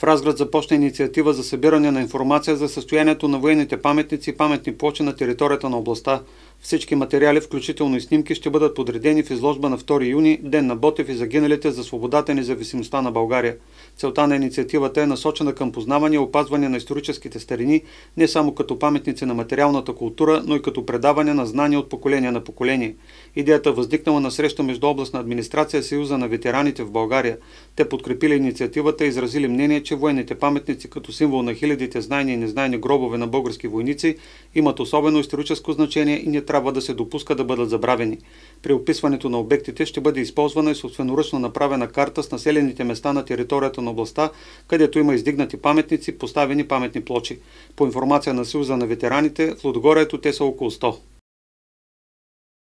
В Разград започна инициатива за събиране на информация за състоянието на военните паметници и паметни плочи на територията на областта. Всички материали, включително и снимки, ще бъдат подредени в изложба на 2 юни, Ден на Ботев и загиналите за свободата и независимостта на България. Целта на инициативата е насочена към познаване и опазване на историческите старини, не само като паметници на материалната култура, но и като предаване на знания от поколение на поколение. Идеята възникнала на среща между областна администрация и Съюза на ветераните в България. Те подкрепили инициативата и изразили мнение, че военните паметници като символ на хилядите знайни и незнайни гробове на български войници имат особено историческо значение и не трябва да се допуска да бъдат забравени. При описването на обектите ще бъде използвана и собственоръчно направена карта с населените места на територията на областта, където има издигнати паметници, поставени паметни плочи. По информация на Съюза на ветераните, в Лодогорието те са около 100.